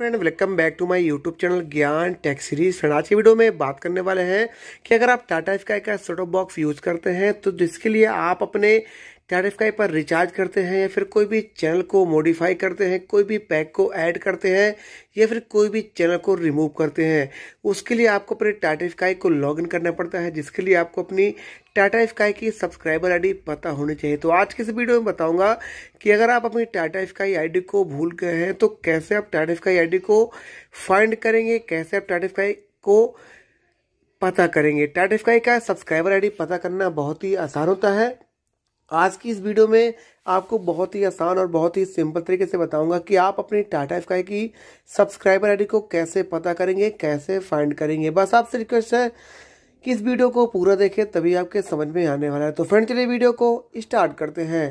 friend welcome back to my YouTube channel Gyan tech series friend आज की video में बात करने वाले हैं कि अगर आप टाटा स्काई का सेटअप बॉक्स यूज़ करते हैं तो जिसके लिए आप अपने टैरिफ का पर रिचार्ज करते हैं या फिर कोई भी चैनल को मॉडिफाई करते हैं कोई भी पैक को ऐड करते हैं या फिर कोई भी चैनल को रिमूव करते हैं उसके लिए आपको अपने टाटा स्काई को लॉगिन करना पड़ता है जिसके लिए आपको अपनी टाटा स्काई की सब्सक्राइबर आईडी पता होनी चाहिए तो आज की इस वीडियो में बताऊंगा कि अगर आप अपनी टाटा स्काई आईडी को भूल गए हैं तो कैसे आप टाटा स्काई आईडी को फाइंड करेंगे कैसे आप टाटा स्काई को पता करेंगे टाटा स्काई का सब्सक्राइबर आई पता करना बहुत ही आसान होता है आज की इस वीडियो में आपको बहुत ही आसान और बहुत ही सिंपल तरीके से बताऊंगा कि आप अपनी टाटा स्काई की सब्सक्राइबर आईडी को कैसे पता करेंगे कैसे फाइंड करेंगे बस आपसे रिक्वेस्ट है कि इस वीडियो को पूरा देखें तभी आपके समझ में आने वाला है तो फ्रेंड चलिए वीडियो को स्टार्ट करते हैं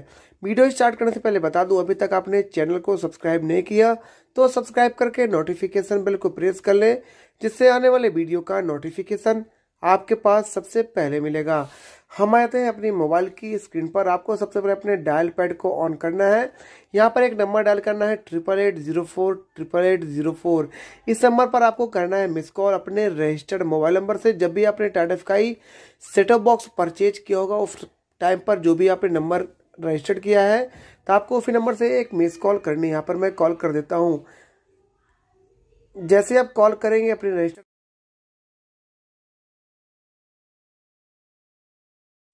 वीडियो स्टार्ट करने से पहले बता दूं अभी तक आपने चैनल को सब्सक्राइब नहीं किया तो सब्सक्राइब करके नोटिफिकेशन बिल को प्रेस कर लें जिससे आने वाले वीडियो का नोटिफिकेशन आपके पास सबसे पहले मिलेगा हम आते हैं अपनी मोबाइल की स्क्रीन पर आपको सबसे पहले अपने डायल पैड को ऑन करना है यहाँ पर एक नंबर डायल करना है triple eight zero four triple eight zero four इस नंबर पर आपको करना है मिस कॉल अपने रजिस्टर्ड मोबाइल नंबर से जब भी आपने Tata Sky setup box purchase किया होगा उस टाइम पर जो भी आपने नंबर रजिस्टर्ड किया है तो आपको उसी नंबर से एक मिस कॉल करनी है यहाँ पर मैं कॉल कर देता हूँ जैसे आप कॉल करेंगे अपने रजिस्टर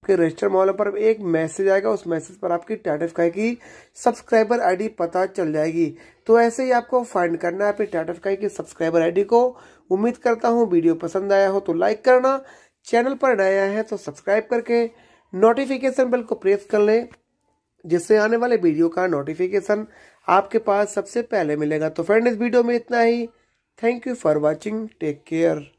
आपके रजिस्टर मॉल पर एक मैसेज आएगा उस मैसेज पर आपकी टाटा स्काई की सब्सक्राइबर आईडी पता चल जाएगी तो ऐसे ही आपको फाइंड करना है अपनी टाटा स्काई की सब्सक्राइबर आईडी को उम्मीद करता हूँ वीडियो पसंद आया हो तो लाइक करना चैनल पर नया है तो सब्सक्राइब करके नोटिफिकेशन बिल को प्रेस कर लें जिससे आने वाले वीडियो का नोटिफिकेशन आपके पास सबसे पहले मिलेगा तो फ्रेंड इस वीडियो में इतना ही thank you for watching take care